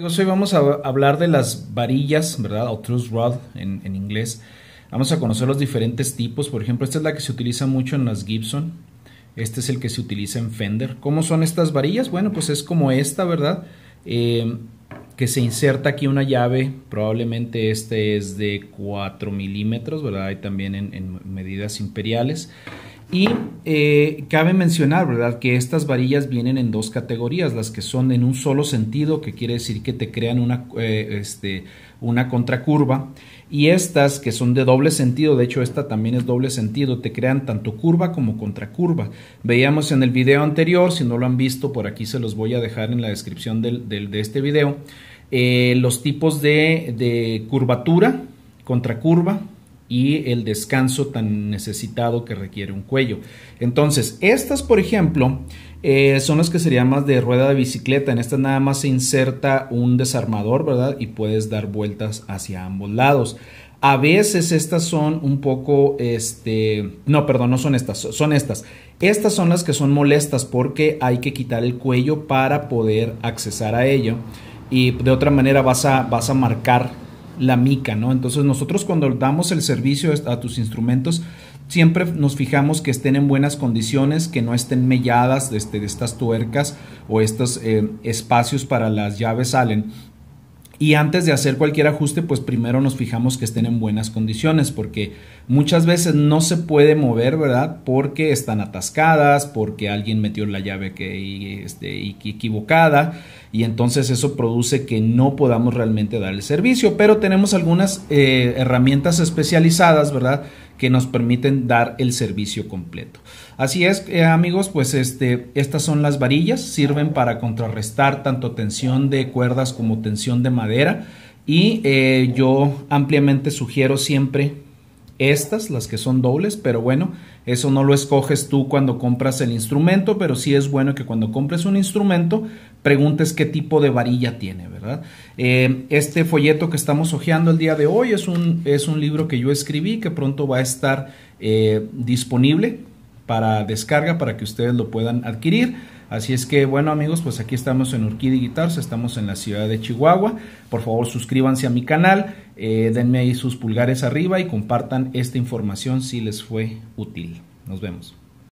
hoy vamos a hablar de las varillas, ¿verdad? O rod en, inglés. Vamos a conocer los diferentes tipos. Por ejemplo, esta es la que se utiliza mucho en las Gibson. Este es el que se utiliza en Fender. ¿Cómo son estas varillas? Bueno, pues es como esta, ¿verdad? Eh, que se inserta aquí una llave. Probablemente este es de 4 milímetros, ¿verdad? Hay también en medidas imperiales. Y eh, cabe mencionar, ¿verdad?, que estas varillas vienen en dos categorías, las que son en un solo sentido, que quiere decir que te crean una, eh, este, una contracurva, y estas que son de doble sentido, de hecho esta también es doble sentido, te crean tanto curva como contracurva. Veíamos en el video anterior, si no lo han visto, por aquí se los voy a dejar en la descripción de este video, eh, los tipos de, de curvatura, contracurva, y el descanso tan necesitado que requiere un cuello. Entonces, estas, por ejemplo, eh, son las que serían más de rueda de bicicleta. En estas nada más se inserta un desarmador, ¿verdad? Y puedes dar vueltas hacia ambos lados. A veces estas son un poco, este, no, perdón, no son estas, son estas. Estas son las que son molestas porque hay que quitar el cuello para poder accesar a ello. Y de otra manera vas a, vas a marcar la mica, ¿no? Entonces nosotros cuando damos el servicio a tus instrumentos, siempre nos fijamos que estén en buenas condiciones, que no estén melladas este, de, estas tuercas o estos eh, espacios para las llaves salen y antes de hacer cualquier ajuste, pues primero nos fijamos que estén en buenas condiciones, porque muchas veces no se puede mover, ¿verdad? Porque están atascadas, porque alguien metió la llave que, este, equivocada, y entonces eso produce que no podamos realmente dar el servicio. Pero tenemos algunas eh, herramientas especializadas, ¿verdad? que nos permiten dar el servicio completo. Así es, eh, amigos, pues este, estas son las varillas, sirven para contrarrestar tanto tensión de cuerdas como tensión de madera y eh, yo ampliamente sugiero siempre estas, las que son dobles, pero bueno, eso no lo escoges tú cuando compras el instrumento, pero sí es bueno que cuando compres un instrumento preguntes qué tipo de varilla tiene, ¿verdad? Eh, este folleto que estamos hojeando el día de hoy es un, es un libro que yo escribí que pronto va a estar eh, disponible para descarga para que ustedes lo puedan adquirir. Así es que bueno amigos, pues aquí estamos en Urquidi Guitars, estamos en la ciudad de Chihuahua. Por favor suscríbanse a mi canal, eh, denme ahí sus pulgares arriba y compartan esta información si les fue útil. Nos vemos.